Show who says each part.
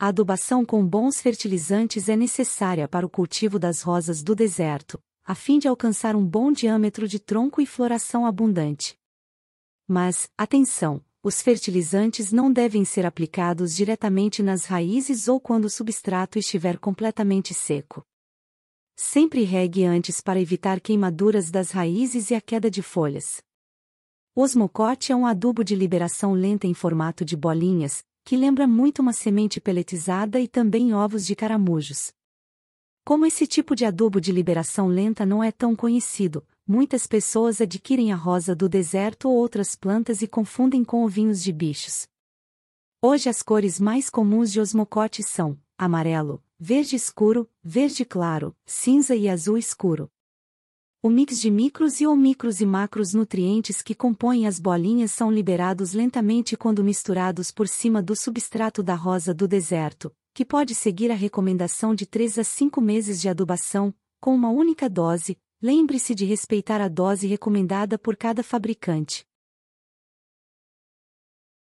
Speaker 1: A adubação com bons fertilizantes é necessária para o cultivo das rosas do deserto, a fim de alcançar um bom diâmetro de tronco e floração abundante. Mas, atenção, os fertilizantes não devem ser aplicados diretamente nas raízes ou quando o substrato estiver completamente seco. Sempre regue antes para evitar queimaduras das raízes e a queda de folhas. Osmocote é um adubo de liberação lenta em formato de bolinhas, que lembra muito uma semente peletizada e também ovos de caramujos. Como esse tipo de adubo de liberação lenta não é tão conhecido, muitas pessoas adquirem a rosa do deserto ou outras plantas e confundem com ovinhos de bichos. Hoje as cores mais comuns de osmocote são amarelo, verde escuro, verde claro, cinza e azul escuro. O mix de micros e ou micros e macros nutrientes que compõem as bolinhas são liberados lentamente quando misturados por cima do substrato da rosa do deserto, que pode seguir a recomendação de 3 a 5 meses de adubação, com uma única dose. Lembre-se de respeitar a dose recomendada por cada fabricante.